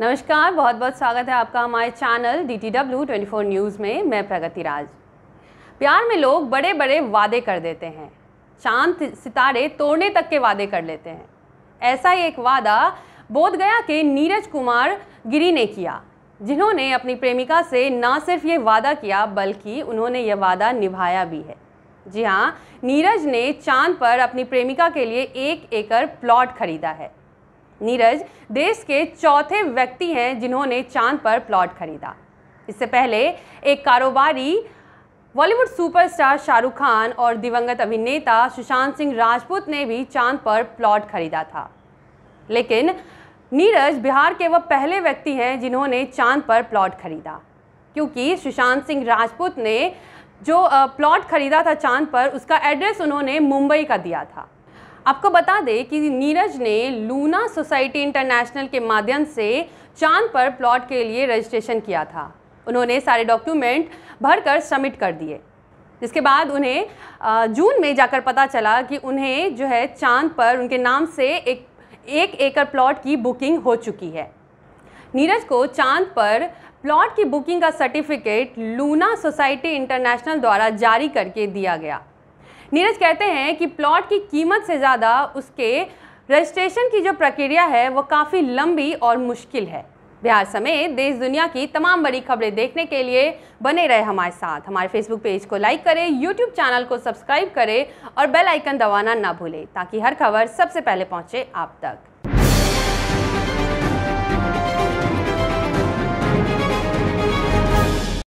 नमस्कार बहुत बहुत स्वागत है आपका हमारे channel D T W twenty four news में मैं प्रगति राज प्यार में लोग बड़े बड़े वादे कर देते हैं चांद सितारे तोड़ने तक के वादे कर लेते हैं ऐसा ही एक वादा बोधगया के नीरज कुमार गिरी ने किया जिन्होंने अपनी प्रेमिका से ना सिर्फ ये वादा किया बल्कि उन्होंने यह वादा निभाया भी है जी हाँ नीरज ने चांद पर अपनी प्रेमिका के लिए एक एकड़ प्लॉट खरीदा है नीरज देश के चौथे व्यक्ति हैं जिन्होंने चांद पर प्लॉट खरीदा इससे पहले एक कारोबारी बॉलीवुड सुपरस्टार शाहरुख खान और दिवंगत अभिनेता सुशांत सिंह राजपूत ने भी चांद पर प्लॉट खरीदा था लेकिन नीरज बिहार के वह पहले व्यक्ति हैं जिन्होंने चांद पर प्लॉट खरीदा क्योंकि सुशांत सिंह राजपूत ने जो प्लॉट खरीदा था चांद पर उसका एड्रेस उन्होंने मुंबई का दिया था आपको बता दें कि नीरज ने लूना सोसाइटी इंटरनेशनल के माध्यम से चांद पर प्लॉट के लिए रजिस्ट्रेशन किया था उन्होंने सारे डॉक्यूमेंट भरकर सबमिट कर दिए जिसके बाद उन्हें जून में जाकर पता चला कि उन्हें जो है चांद पर उनके नाम से एक एक एकड़ प्लॉट की बुकिंग हो चुकी है नीरज को चांद पर प्लॉट की बुकिंग का सर्टिफिकेट लूना सोसाइटी इंटरनेशनल द्वारा जारी करके दिया गया नीरज कहते हैं कि प्लॉट की कीमत से ज़्यादा उसके रजिस्ट्रेशन की जो प्रक्रिया है वो काफ़ी लंबी और मुश्किल है बिहार समेत देश दुनिया की तमाम बड़ी खबरें देखने के लिए बने रहे हमारे साथ हमारे फेसबुक पेज को लाइक करें यूट्यूब चैनल को सब्सक्राइब करें और बेल आइकन दबाना ना भूलें ताकि हर खबर सबसे पहले पहुंचे आप तक